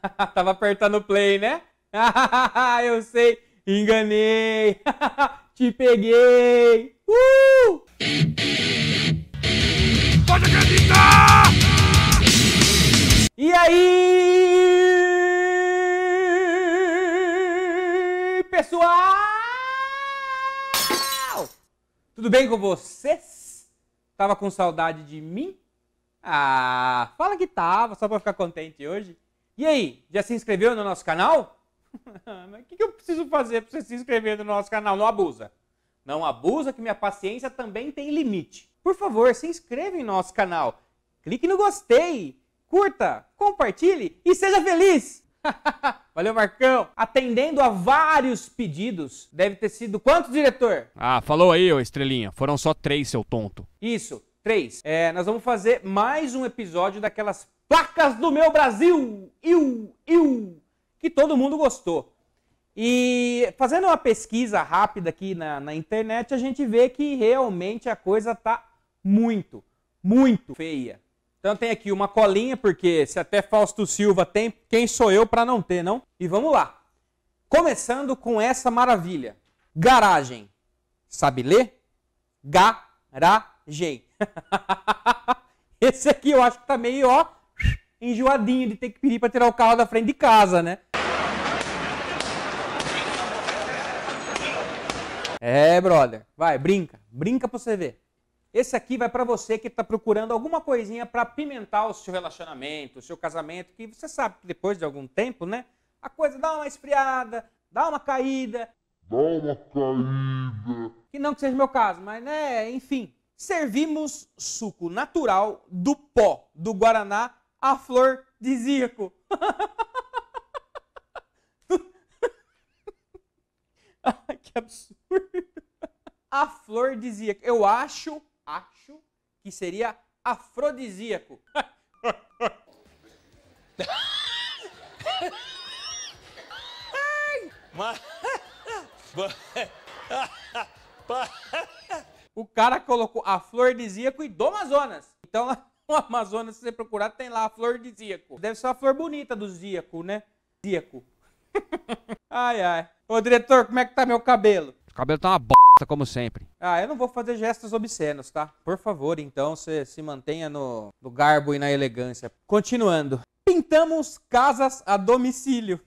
Tava apertando play, né? eu sei, enganei. Te peguei. Uh! Pode acreditar! E aí, pessoal? Tudo bem com vocês? Tava com saudade de mim? Ah, fala que tava, só pra ficar contente hoje. E aí, já se inscreveu no nosso canal? o que eu preciso fazer para você se inscrever no nosso canal? Não abusa. Não abusa que minha paciência também tem limite. Por favor, se inscreva em nosso canal. Clique no gostei, curta, compartilhe e seja feliz. Valeu, Marcão. Atendendo a vários pedidos. Deve ter sido quanto, diretor? Ah, falou aí, ô estrelinha. Foram só três, seu tonto. Isso, três. É, nós vamos fazer mais um episódio daquelas Placas do meu Brasil! Iu, iu! Que todo mundo gostou. E fazendo uma pesquisa rápida aqui na, na internet, a gente vê que realmente a coisa tá muito, muito feia. Então tem aqui uma colinha, porque se até Fausto Silva tem, quem sou eu para não ter, não? E vamos lá. Começando com essa maravilha. Garagem. Sabe ler? Garagem. Esse aqui eu acho que tá meio, ó, enjoadinho de ter que pedir para tirar o carro da frente de casa, né? É, brother. Vai, brinca. Brinca para você ver. Esse aqui vai para você que está procurando alguma coisinha para pimentar o seu relacionamento, o seu casamento, que você sabe que depois de algum tempo, né? A coisa dá uma esfriada, dá uma caída. Dá uma caída. Que não que seja meu caso, mas né, enfim. Servimos suco natural do pó do Guaraná a flor de Zico. que absurdo. A flor de Zico. Eu acho, acho que seria afrodisíaco. o cara colocou a flor de Zíaco e do Amazonas. Então, no Amazonas, se você procurar, tem lá a flor de zíaco. Deve ser a flor bonita do zíaco, né? Zíaco. ai, ai. Ô, diretor, como é que tá meu cabelo? O cabelo tá uma b***, como sempre. Ah, eu não vou fazer gestos obscenos, tá? Por favor, então, você se mantenha no, no garbo e na elegância. Continuando. Pintamos casas a domicílio.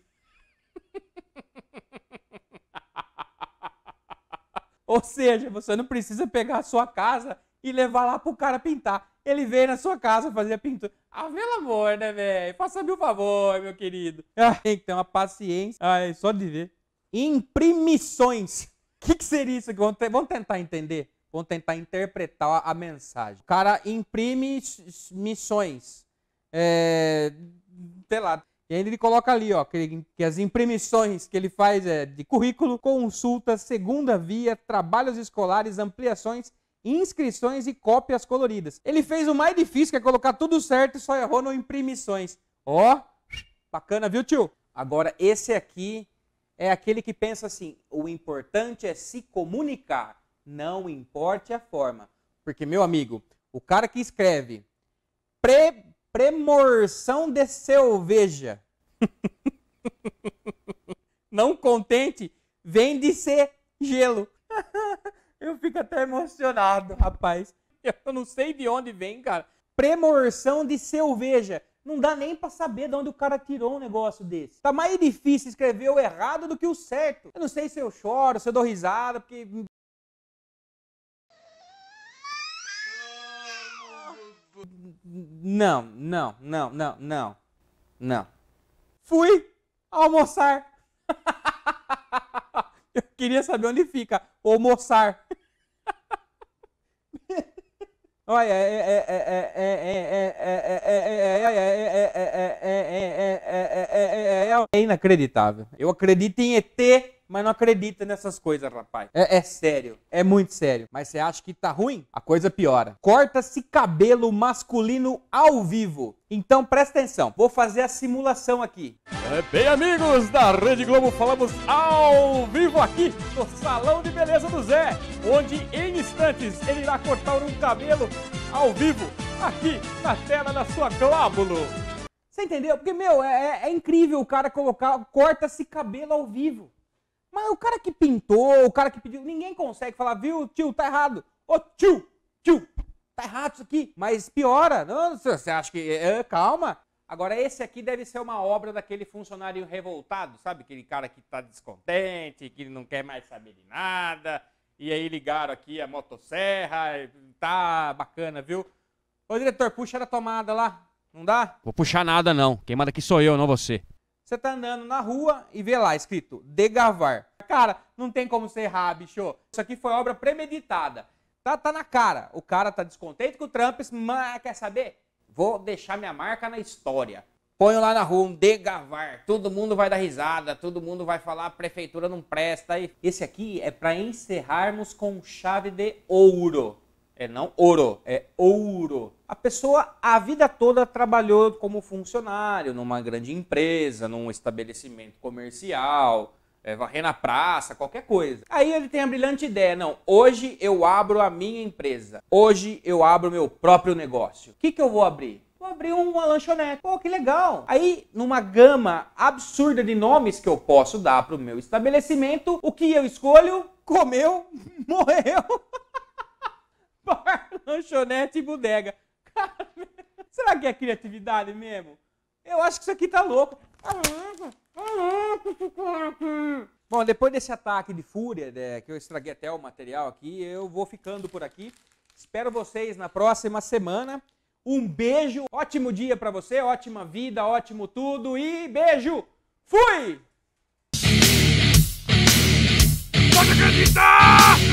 Ou seja, você não precisa pegar a sua casa e levar lá pro cara pintar ele veio na sua casa fazer a pintura. Ah, pelo amor, né, velho? Faça-me o um favor, meu querido. Ah, tem que ter uma paciência. Ai, ah, é só de ver. Imprimições. O que, que, seria isso? Vamos, vamos tentar entender. Vamos tentar interpretar a mensagem. O cara imprime missões. É, sei lá. E aí ele coloca ali, ó, que, que, as imprimições que ele faz é de currículo, consulta, segunda via, trabalhos escolares, ampliações inscrições e cópias coloridas. Ele fez o mais difícil, que é colocar tudo certo e só errou no imprimições. Ó, bacana, viu, tio? Agora, esse aqui é aquele que pensa assim: o importante é se comunicar, não importe a forma. Porque, meu amigo, o cara que escreve pre premorção de cerveja, não contente, vende-se gelo. Eu fico até emocionado, rapaz. Eu não sei de onde vem, cara. Premorção de cerveja. Não dá nem para saber de onde o cara tirou um negócio desse. Tá mais difícil escrever o errado do que o certo. Eu não sei se eu choro, se eu dou risada, porque. Não, não, não, não, não. Não. Fui almoçar. eu queria saber onde fica. Almoçar. Olha, é inacreditável. Eu acredito em ET mas não acredita nessas coisas, rapaz. É, é sério, é muito sério. Mas você acha que tá ruim? A coisa piora. Corta-se cabelo masculino ao vivo. Então presta atenção, vou fazer a simulação aqui. É bem, amigos da Rede Globo, falamos ao vivo aqui no Salão de Beleza do Zé, onde em instantes ele irá cortar um cabelo ao vivo aqui na tela da sua Glóbulo. Você entendeu? Porque, meu, é, é, é incrível o cara colocar corta-se cabelo ao vivo. Mas o cara que pintou, o cara que pediu, ninguém consegue falar, viu, tio, tá errado. Ô, tio, tio, tá errado isso aqui. Mas piora. Não, você acha que. É, é, calma. Agora, esse aqui deve ser uma obra daquele funcionário revoltado, sabe? Aquele cara que tá descontente, que não quer mais saber de nada. E aí ligaram aqui a motosserra. Tá bacana, viu? Ô, diretor, puxa a tomada lá. Não dá? Vou puxar nada, não. Quem manda aqui sou eu, não você. Você tá andando na rua e vê lá escrito degavar. Cara, não tem como você errar, bicho. Isso aqui foi obra premeditada. Tá, tá na cara. O cara tá descontente com o Trump, mas ah, quer saber? Vou deixar minha marca na história. Ponho lá na rua um degavar. Todo mundo vai dar risada, todo mundo vai falar a prefeitura não presta. Esse aqui é para encerrarmos com chave de ouro. É não ouro, é ouro. A pessoa a vida toda trabalhou como funcionário numa grande empresa, num estabelecimento comercial, é, varrer na praça, qualquer coisa. Aí ele tem a brilhante ideia, não, hoje eu abro a minha empresa. Hoje eu abro meu próprio negócio. O que, que eu vou abrir? Vou abrir uma lanchonete. Pô, que legal. Aí, numa gama absurda de nomes que eu posso dar para o meu estabelecimento, o que eu escolho? Comeu, morreu bar, lanchonete e bodega. Cara, será que é criatividade mesmo? Eu acho que isso aqui tá louco. Tá tá Bom, depois desse ataque de fúria, né, que eu estraguei até o material aqui, eu vou ficando por aqui. Espero vocês na próxima semana. Um beijo, ótimo dia para você, ótima vida, ótimo tudo e beijo. Fui! Pode acreditar!